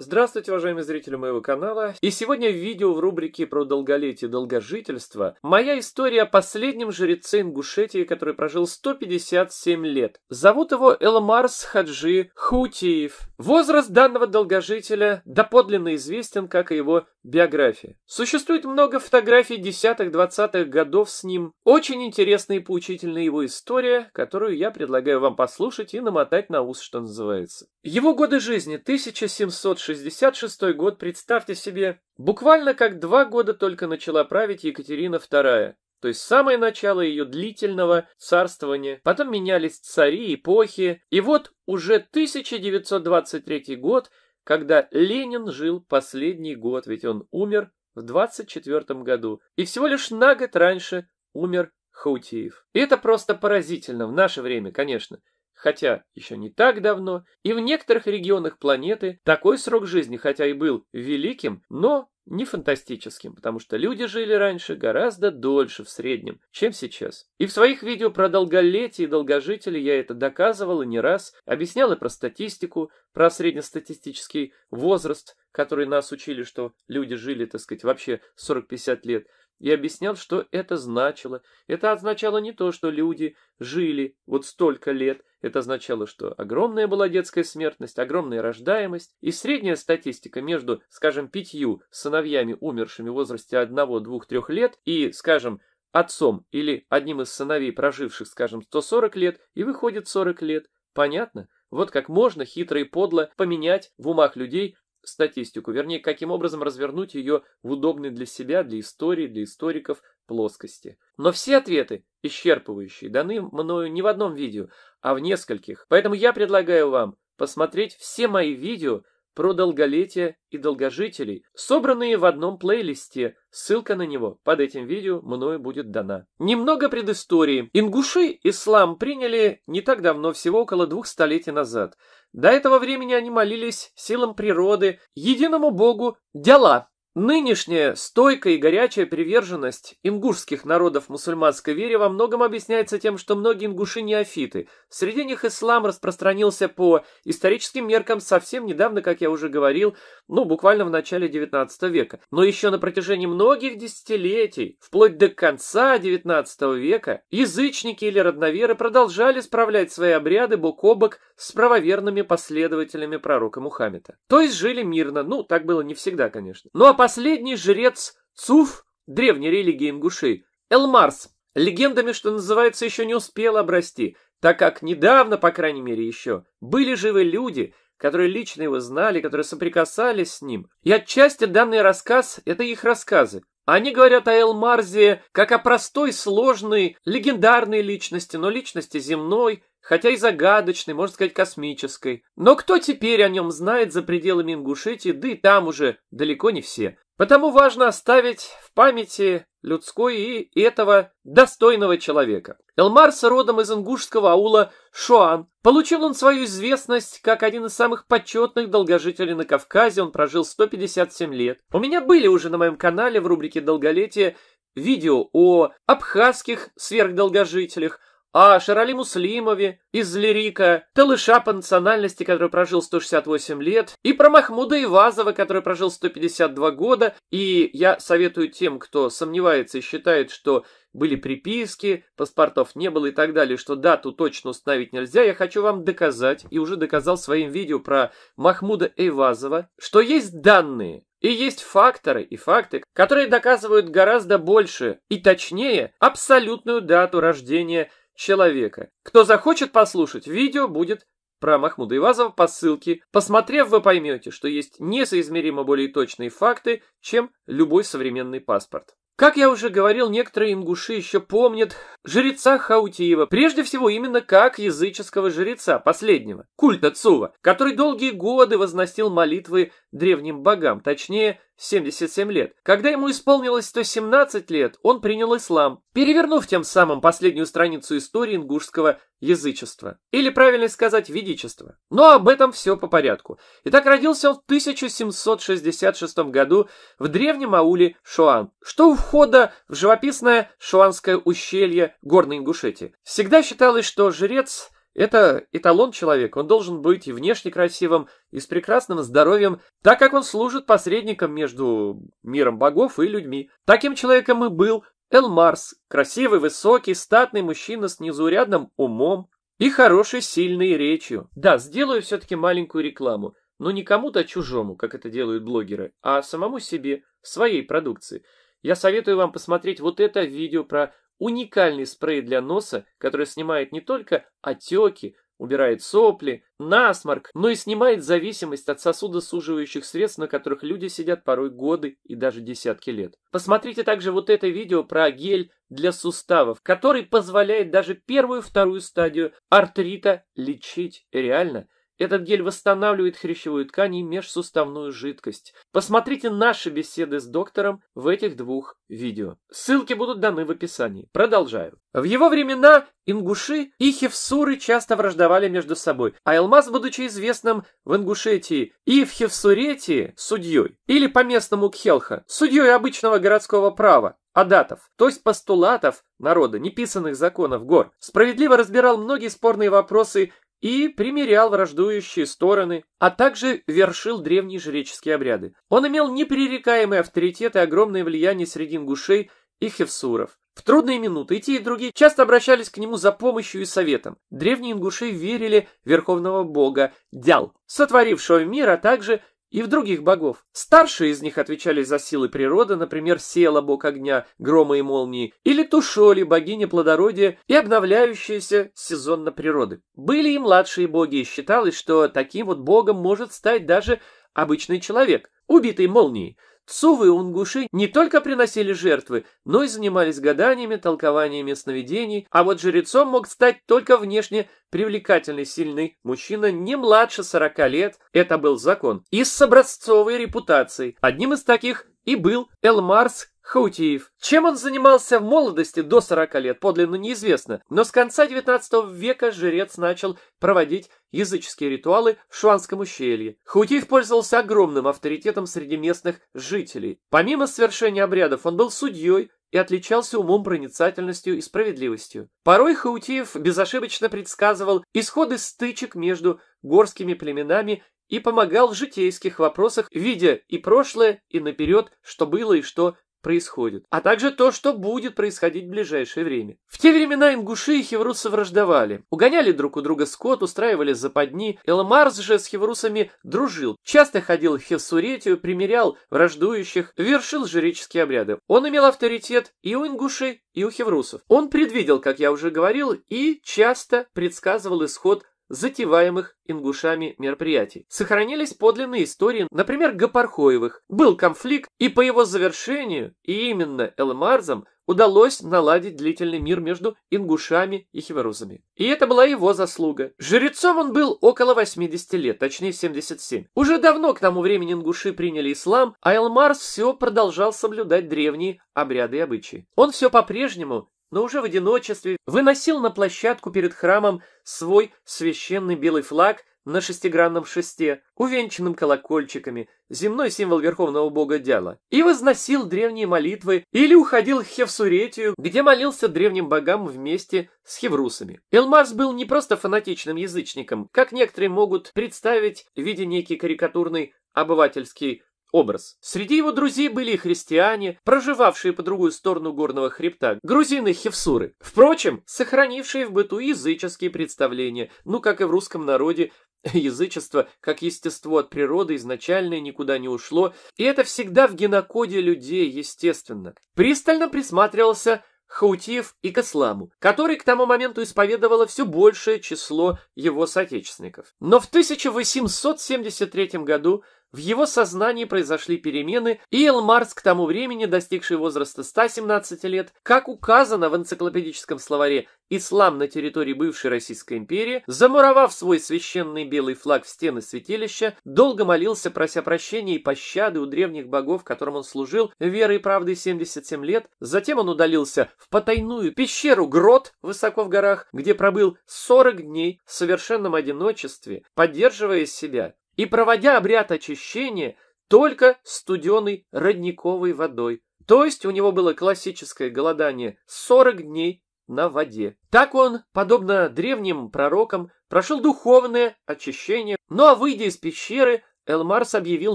Здравствуйте, уважаемые зрители моего канала! И сегодня в видео в рубрике про долголетие и долгожительство моя история о последнем жреце Ингушетии, который прожил 157 лет. Зовут его Элмарс Хаджи Хутиев. Возраст данного долгожителя доподлинно известен, как и его биография. Существует много фотографий 10-20-х годов с ним. Очень интересная и поучительная его история, которую я предлагаю вам послушать и намотать на ус, что называется. Его годы жизни 1760 66 год, представьте себе, буквально как два года только начала править Екатерина II, то есть самое начало ее длительного царствования, потом менялись цари, эпохи, и вот уже 1923 год, когда Ленин жил последний год, ведь он умер в 24 году, и всего лишь на год раньше умер Хаутиев. И это просто поразительно в наше время, конечно хотя еще не так давно, и в некоторых регионах планеты такой срок жизни, хотя и был великим, но не фантастическим, потому что люди жили раньше гораздо дольше в среднем, чем сейчас. И в своих видео про долголетие и долгожители я это доказывал и не раз, объяснял и про статистику, про среднестатистический возраст, который нас учили, что люди жили, так сказать, вообще 40-50 лет – и объяснял, что это значило. Это означало не то, что люди жили вот столько лет, это означало, что огромная была детская смертность, огромная рождаемость, и средняя статистика между, скажем, пятью сыновьями, умершими в возрасте одного, двух, трех лет, и, скажем, отцом или одним из сыновей, проживших, скажем, 140 лет, и выходит 40 лет. Понятно? Вот как можно хитро и подло поменять в умах людей статистику, вернее, каким образом развернуть ее в удобной для себя, для истории, для историков плоскости. Но все ответы, исчерпывающие, даны мною не в одном видео, а в нескольких. Поэтому я предлагаю вам посмотреть все мои видео, про долголетие и долгожителей, собранные в одном плейлисте. Ссылка на него под этим видео мною будет дана. Немного предыстории. Ингуши ислам приняли не так давно, всего около двух столетий назад. До этого времени они молились силам природы, единому богу Дяла, Нынешняя стойкая и горячая приверженность ингушских народов мусульманской вере во многом объясняется тем, что многие ингуши неофиты. Среди них ислам распространился по историческим меркам совсем недавно, как я уже говорил, ну, буквально в начале XIX века. Но еще на протяжении многих десятилетий, вплоть до конца XIX века, язычники или родноверы продолжали справлять свои обряды бок о бок с правоверными последователями пророка Мухаммеда. То есть жили мирно, ну, так было не всегда, конечно. Ну а последний жрец Цуф, древней религии ингушей, Элмарс, легендами, что называется, еще не успел обрасти, так как недавно, по крайней мере, еще, были живы люди, которые лично его знали, которые соприкасались с ним. И отчасти данный рассказ – это их рассказы. Они говорят о Элмарзе как о простой, сложной, легендарной личности, но личности земной, хотя и загадочной, можно сказать, космической. Но кто теперь о нем знает за пределами Ингушетии, да и там уже далеко не все. Потому важно оставить в памяти людской и этого достойного человека. Элмарс родом из ингушского аула Шуан. Получил он свою известность как один из самых почетных долгожителей на Кавказе. Он прожил 157 лет. У меня были уже на моем канале в рубрике «Долголетие» видео о абхазских сверхдолгожителях, о а Шарали Муслимове из Лирика, Талыша по национальности, который прожил 168 лет, и про Махмуда Ивазова, который прожил 152 года. И я советую тем, кто сомневается и считает, что были приписки, паспортов не было и так далее, что дату точно установить нельзя, я хочу вам доказать, и уже доказал своим видео про Махмуда Эйвазова, что есть данные, и есть факторы и факты, которые доказывают гораздо больше и точнее абсолютную дату рождения человека. Кто захочет послушать, видео будет про Махмуда Ивазова по ссылке. Посмотрев, вы поймете, что есть несоизмеримо более точные факты, чем любой современный паспорт. Как я уже говорил, некоторые ингуши еще помнят жреца Хаутиева, прежде всего именно как языческого жреца, последнего, культа Цува, который долгие годы возносил молитвы древним богам, точнее, 77 лет. Когда ему исполнилось 117 лет, он принял ислам, перевернув тем самым последнюю страницу истории ингушского язычества. Или, правильно сказать, ведичества. Но об этом все по порядку. Итак, родился он в 1766 году в древнем ауле Шуан, что у входа в живописное Шуанское ущелье Горной Ингушетии. Всегда считалось, что жрец – это эталон человек, он должен быть и внешне красивым, и с прекрасным здоровьем, так как он служит посредником между миром богов и людьми. Таким человеком и был Марс, красивый, высокий, статный мужчина с незаурядным умом и хорошей, сильной речью. Да, сделаю все-таки маленькую рекламу, но не кому-то чужому, как это делают блогеры, а самому себе, своей продукции. Я советую вам посмотреть вот это видео про Уникальный спрей для носа, который снимает не только отеки, убирает сопли, насморк, но и снимает зависимость от сосудосуживающих средств, на которых люди сидят порой годы и даже десятки лет. Посмотрите также вот это видео про гель для суставов, который позволяет даже первую вторую стадию артрита лечить реально – этот гель восстанавливает хрящевую ткань и межсуставную жидкость. Посмотрите наши беседы с доктором в этих двух видео. Ссылки будут даны в описании. Продолжаю. В его времена ингуши и хевсуры часто враждовали между собой, а Элмаз, будучи известным в Ингушетии и в Хевсуретии судьей, или по местному Кхелха, судьей обычного городского права, адатов, то есть постулатов народа, неписанных законов гор, справедливо разбирал многие спорные вопросы и примирял враждующие стороны, а также вершил древние жреческие обряды. Он имел непререкаемый авторитет и огромное влияние среди ингушей и хевсуров. В трудные минуты и те, и другие часто обращались к нему за помощью и советом. Древние ингуши верили в верховного бога Дял, сотворившего мир, а также и в других богов. Старшие из них отвечали за силы природы, например, Села, бог огня, грома и молнии, или Тушоли, богиня плодородия и обновляющаяся сезонно природы. Были и младшие боги, и считалось, что таким вот богом может стать даже обычный человек, убитый молнией. Цувы и унгуши не только приносили жертвы, но и занимались гаданиями, толкованиями сновидений, а вот жрецом мог стать только внешне привлекательный сильный мужчина не младше 40 лет, это был закон, и с образцовой репутацией. Одним из таких и был Элмарс Хаутиев. Чем он занимался в молодости до 40 лет, подлинно неизвестно, но с конца XIX века жрец начал проводить языческие ритуалы в Шуанском ущелье. Хаутиев пользовался огромным авторитетом среди местных жителей. Помимо свершения обрядов, он был судьей, и отличался умом, проницательностью и справедливостью. Порой Хаутиев безошибочно предсказывал исходы стычек между горскими племенами и помогал в житейских вопросах, видя и прошлое, и наперед, что было и что происходит, а также то, что будет происходить в ближайшее время. В те времена ингуши и хеврусы враждовали, угоняли друг у друга скот, устраивали западни. Элмарс же с хеврусами дружил, часто ходил в Хевсуретию, примирял враждующих, вершил жреческие обряды. Он имел авторитет и у ингушей, и у хеврусов. Он предвидел, как я уже говорил, и часто предсказывал исход затеваемых ингушами мероприятий. Сохранились подлинные истории, например, Гапархоевых. Был конфликт, и по его завершению, и именно Элмарзом, удалось наладить длительный мир между ингушами и хиварузами. И это была его заслуга. Жрецом он был около 80 лет, точнее 77. Уже давно к тому времени ингуши приняли ислам, а Элмар все продолжал соблюдать древние обряды и обычаи. Он все по-прежнему но уже в одиночестве выносил на площадку перед храмом свой священный белый флаг на шестигранном шесте, увенчанным колокольчиками, земной символ верховного бога Дяла, и возносил древние молитвы или уходил в Хевсуретию, где молился древним богам вместе с хеврусами. Элмаз был не просто фанатичным язычником, как некоторые могут представить в виде некий карикатурный обывательский образ. Среди его друзей были и христиане, проживавшие по другую сторону горного хребта, грузины хевсуры. Впрочем, сохранившие в быту языческие представления, ну, как и в русском народе, язычество, как естество от природы, изначальное никуда не ушло, и это всегда в генокоде людей, естественно. Пристально присматривался хаутиев и к исламу, который к тому моменту исповедовало все большее число его соотечественников. Но в 1873 году в его сознании произошли перемены, и Элмарс, к тому времени достигший возраста 117 лет, как указано в энциклопедическом словаре «Ислам на территории бывшей Российской империи», замуровав свой священный белый флаг в стены святилища, долго молился, прося прощения и пощады у древних богов, которым он служил верой и правдой 77 лет. Затем он удалился в потайную пещеру-грот высоко в горах, где пробыл 40 дней в совершенном одиночестве, поддерживая себя и проводя обряд очищения только студеной родниковой водой. То есть у него было классическое голодание 40 дней на воде. Так он, подобно древним пророкам, прошел духовное очищение. Ну а выйдя из пещеры, Элмарс объявил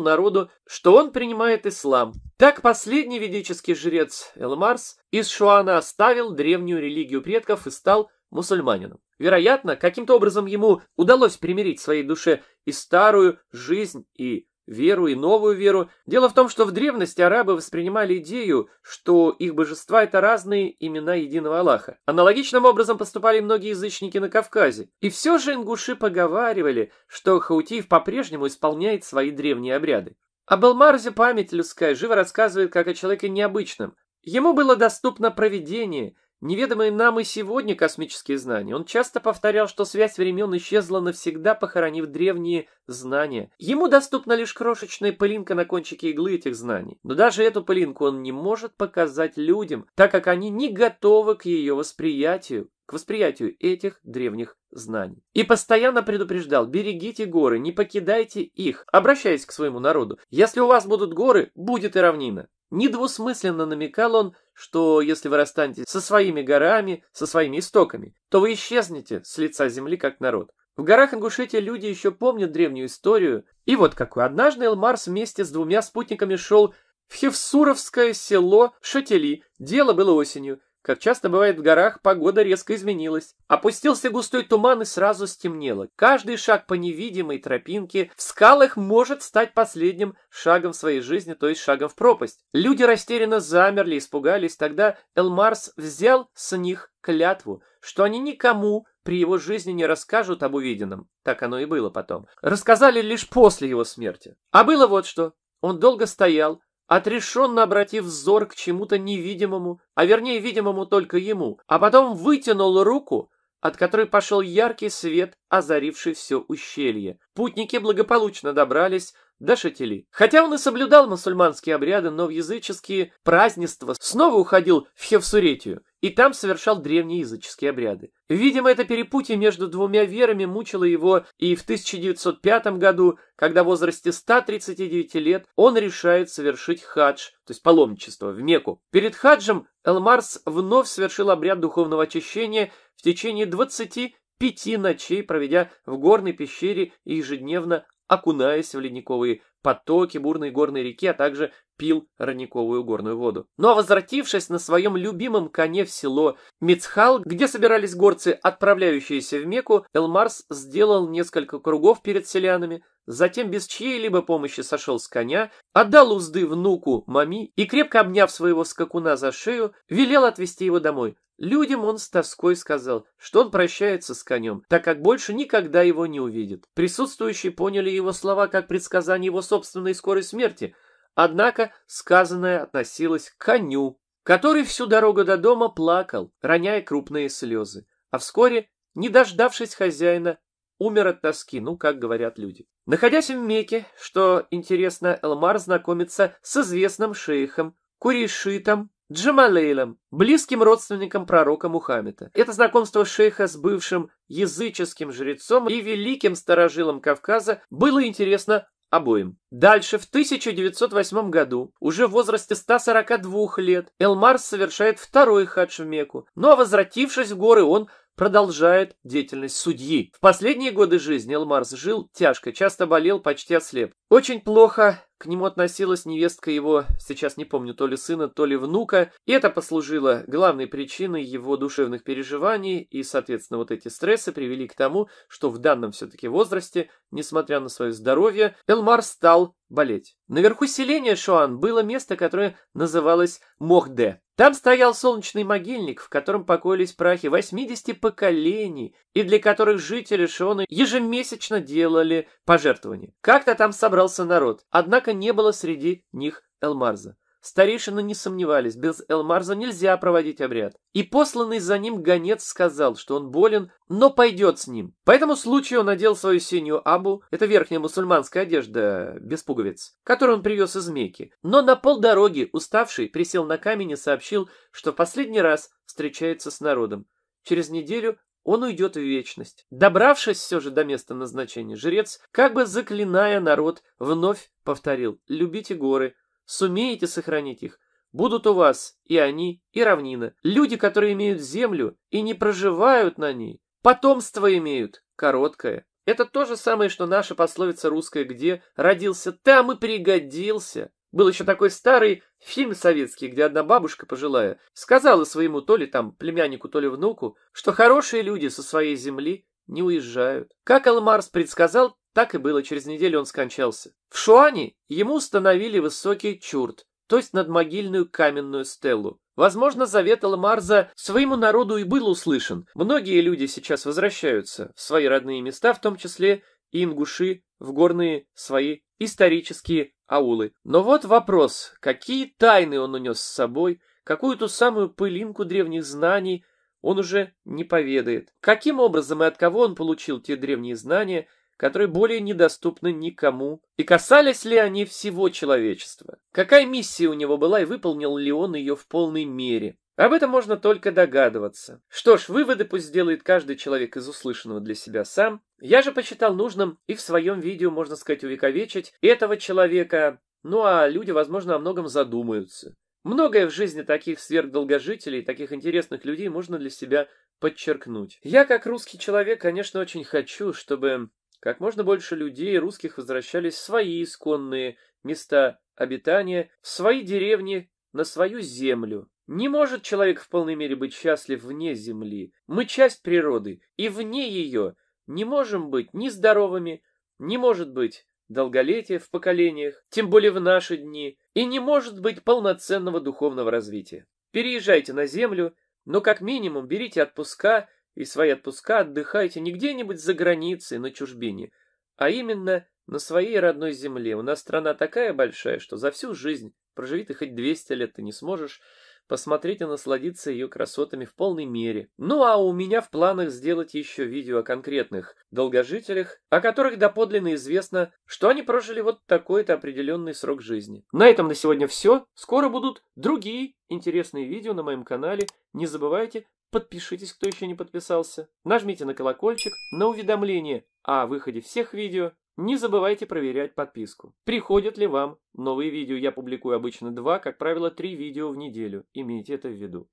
народу, что он принимает ислам. Так последний ведический жрец Элмарс из Шуана оставил древнюю религию предков и стал мусульманином. Вероятно, каким-то образом ему удалось примирить в своей душе и старую жизнь, и веру, и новую веру. Дело в том, что в древности арабы воспринимали идею, что их божества – это разные имена единого Аллаха. Аналогичным образом поступали многие язычники на Кавказе. И все же ингуши поговаривали, что Хаутиев по-прежнему исполняет свои древние обряды. Об Элмарзе память людская живо рассказывает как о человеке необычном. Ему было доступно провидение – Неведомые нам и сегодня космические знания, он часто повторял, что связь времен исчезла навсегда, похоронив древние знания. Ему доступна лишь крошечная пылинка на кончике иглы этих знаний. Но даже эту пылинку он не может показать людям, так как они не готовы к ее восприятию, к восприятию этих древних знаний. И постоянно предупреждал, берегите горы, не покидайте их, обращаясь к своему народу. Если у вас будут горы, будет и равнина. Недвусмысленно намекал он, что если вы расстанетесь со своими горами, со своими истоками, то вы исчезнете с лица земли как народ. В горах Ингушетии люди еще помнят древнюю историю. И вот какой. Однажды Элмарс вместе с двумя спутниками шел в Хевсуровское село Шатели. Дело было осенью. Как часто бывает в горах, погода резко изменилась. Опустился густой туман и сразу стемнело. Каждый шаг по невидимой тропинке в скалах может стать последним шагом в своей жизни, то есть шагом в пропасть. Люди растерянно замерли, испугались. Тогда Элмарс взял с них клятву, что они никому при его жизни не расскажут об увиденном. Так оно и было потом. Рассказали лишь после его смерти. А было вот что. Он долго стоял, отрешенно обратив взор к чему-то невидимому, а вернее видимому только ему, а потом вытянул руку, от которой пошел яркий свет, озаривший все ущелье. Путники благополучно добрались да шатили. Хотя он и соблюдал мусульманские обряды, но в языческие празднества снова уходил в Хевсуретию и там совершал древние языческие обряды. Видимо, это перепутье между двумя верами мучило его и в 1905 году, когда в возрасте 139 лет он решает совершить хадж, то есть паломничество, в Мекку. Перед хаджем Элмарс вновь совершил обряд духовного очищения в течение 20 пяти ночей, проведя в горной пещере и ежедневно окунаясь в ледниковые потоки бурной горной реки, а также пил родниковую горную воду. Ну а возвратившись на своем любимом коне в село Мицхал, где собирались горцы, отправляющиеся в Мекку, Элмарс сделал несколько кругов перед селянами, затем без чьей-либо помощи сошел с коня, отдал узды внуку Мами и, крепко обняв своего скакуна за шею, велел отвезти его домой. Людям он с тоской сказал, что он прощается с конем, так как больше никогда его не увидит. Присутствующие поняли его слова как предсказание его собственной скорой смерти, однако сказанное относилось к коню, который всю дорогу до дома плакал, роняя крупные слезы, а вскоре, не дождавшись хозяина, Умер от тоски, ну, как говорят люди. Находясь в Мекке, что интересно, Элмар знакомится с известным шейхом, Куришитом Джамалейлем, близким родственником пророка Мухаммеда. Это знакомство шейха с бывшим языческим жрецом и великим старожилом Кавказа было интересно обоим. Дальше, в 1908 году, уже в возрасте 142 лет, Элмар совершает второй хадж в Мекку, а возвратившись в горы, он продолжает деятельность судьи. В последние годы жизни Элмарс жил тяжко, часто болел, почти ослеп. Очень плохо к нему относилась невестка его, сейчас не помню, то ли сына, то ли внука, и это послужило главной причиной его душевных переживаний, и, соответственно, вот эти стрессы привели к тому, что в данном все-таки возрасте, несмотря на свое здоровье, Элмар стал болеть. Наверху селения Шуан было место, которое называлось Мохде. Там стоял солнечный могильник, в котором покоились прахи 80 поколений, и для которых жители Шона ежемесячно делали пожертвования. Как-то там собрался народ, однако не было среди них Элмарза. Старейшины не сомневались, без Элмарза нельзя проводить обряд. И посланный за ним гонец сказал, что он болен, но пойдет с ним. По этому случаю он надел свою синюю абу, это верхняя мусульманская одежда, без пуговиц, которую он привез из Мекки. Но на полдороги, уставший, присел на камень и сообщил, что в последний раз встречается с народом. Через неделю он уйдет в вечность. Добравшись все же до места назначения, жрец, как бы заклиная народ, вновь повторил «Любите горы, сумеете сохранить их, будут у вас и они, и равнина. Люди, которые имеют землю и не проживают на ней, потомство имеют, короткое». Это то же самое, что наша пословица русская «Где родился, там и пригодился». Был еще такой старый фильм советский, где одна бабушка пожилая сказала своему то ли там племяннику, то ли внуку, что хорошие люди со своей земли не уезжают. Как Алмарс предсказал, так и было, через неделю он скончался. В Шуане ему установили высокий чурт, то есть надмогильную каменную стеллу. Возможно, завет Алмарза своему народу и был услышан. Многие люди сейчас возвращаются в свои родные места, в том числе и ингуши в горные свои исторические аулы. Но вот вопрос, какие тайны он унес с собой, какую ту самую пылинку древних знаний он уже не поведает. Каким образом и от кого он получил те древние знания, которые более недоступны никому, и касались ли они всего человечества. Какая миссия у него была и выполнил ли он ее в полной мере? Об этом можно только догадываться. Что ж, выводы пусть сделает каждый человек из услышанного для себя сам. Я же посчитал нужным и в своем видео, можно сказать, увековечить этого человека. Ну а люди, возможно, о многом задумаются. Многое в жизни таких сверхдолгожителей, таких интересных людей можно для себя подчеркнуть. Я, как русский человек, конечно, очень хочу, чтобы как можно больше людей русских возвращались в свои исконные места обитания, в свои деревни, на свою землю. Не может человек в полной мере быть счастлив вне Земли. Мы часть природы, и вне ее не можем быть ни здоровыми, не может быть долголетия в поколениях, тем более в наши дни, и не может быть полноценного духовного развития. Переезжайте на Землю, но как минимум берите отпуска и свои отпуска отдыхайте не где-нибудь за границей, на чужбине, а именно на своей родной земле. У нас страна такая большая, что за всю жизнь, проживи ты хоть 200 лет, ты не сможешь посмотреть и насладиться ее красотами в полной мере. Ну а у меня в планах сделать еще видео о конкретных долгожителях, о которых доподлинно известно, что они прожили вот такой-то определенный срок жизни. На этом на сегодня все. Скоро будут другие интересные видео на моем канале. Не забывайте, подпишитесь, кто еще не подписался. Нажмите на колокольчик, на уведомление о выходе всех видео не забывайте проверять подписку. Приходят ли вам новые видео? Я публикую обычно два, как правило, три видео в неделю. Имейте это в виду.